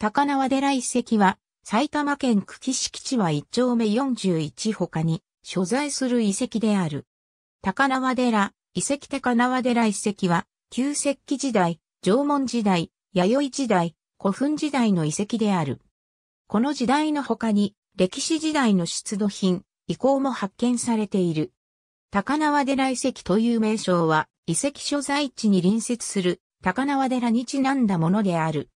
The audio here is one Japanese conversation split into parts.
高輪寺遺跡は、埼玉県久喜敷地は1丁目41他に所在する遺跡である。高輪寺、遺跡高輪寺遺跡は、旧石器時代、縄文時代、弥生時代、古墳時代の遺跡である。この時代の他に、歴史時代の出土品、遺構も発見されている。高輪寺遺跡という名称は、遺跡所在地に隣接する高輪寺にちなんだものである。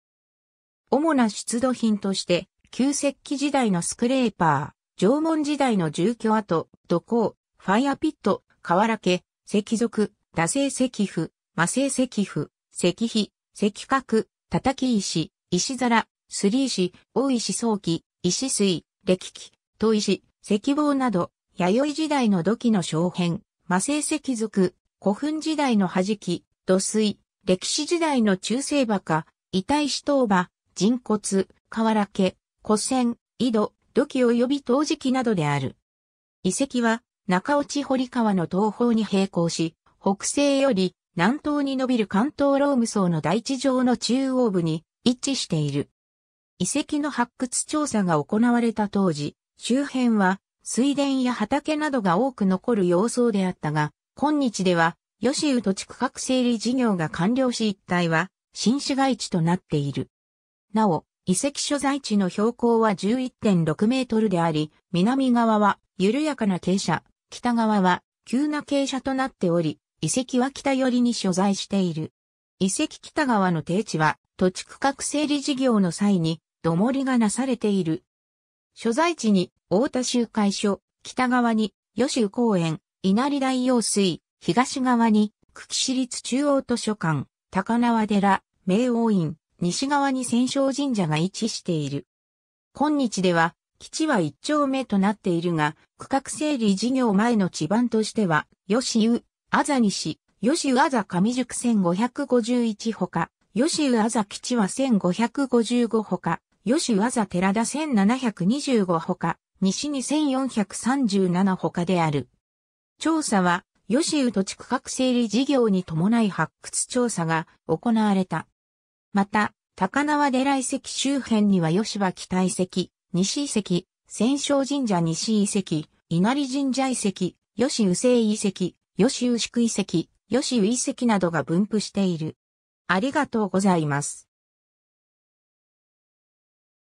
主な出土品として、旧石器時代のスクレーパー、縄文時代の住居跡、土工、ファイアピット、瓦家、石属、打製石符、魔製石符、石碑、石角、叩き石、石皿、すり石、大石早期、石水、歴器、砥石、石棒など、弥生時代の土器の小編、魔製石属、古墳時代の弾き、土水、歴史時代の中世馬か、遺体死闘馬、人骨、瓦家、古船、井戸、土器及び陶磁器などである。遺跡は中落ち堀川の東方に並行し、北西より南東に伸びる関東ローム層の大地上の中央部に位置している。遺跡の発掘調査が行われた当時、周辺は水田や畑などが多く残る様相であったが、今日では吉宇土地区画整理事業が完了し一帯は新市街地となっている。なお、遺跡所在地の標高は11.6メートルであり、南側は緩やかな傾斜、北側は急な傾斜となっており、遺跡は北寄りに所在している。遺跡北側の定地は、土地区画整理事業の際に、土盛りがなされている。所在地に、大田集会所、北側に、吉宇公園、稲荷大用水、東側に、久喜市立中央図書館、高輪寺、明王院、西側に戦勝神社が位置している。今日では、基地は一丁目となっているが、区画整理事業前の地盤としては、吉湯、あざ西、吉湯あざ上宿1551ほか、吉湯あざ基地は1555ほか、吉湯あざ寺田1725ほか、西に1437ほかである。調査は、吉湯土地区画整理事業に伴い発掘調査が行われた。また、高輪寺遺跡周辺には吉脇大石、西遺跡、千勝神社西遺跡、稲荷神社遺跡、吉宇聖遺跡、吉牛久遺跡、吉宇遺跡などが分布している。ありがとうございます。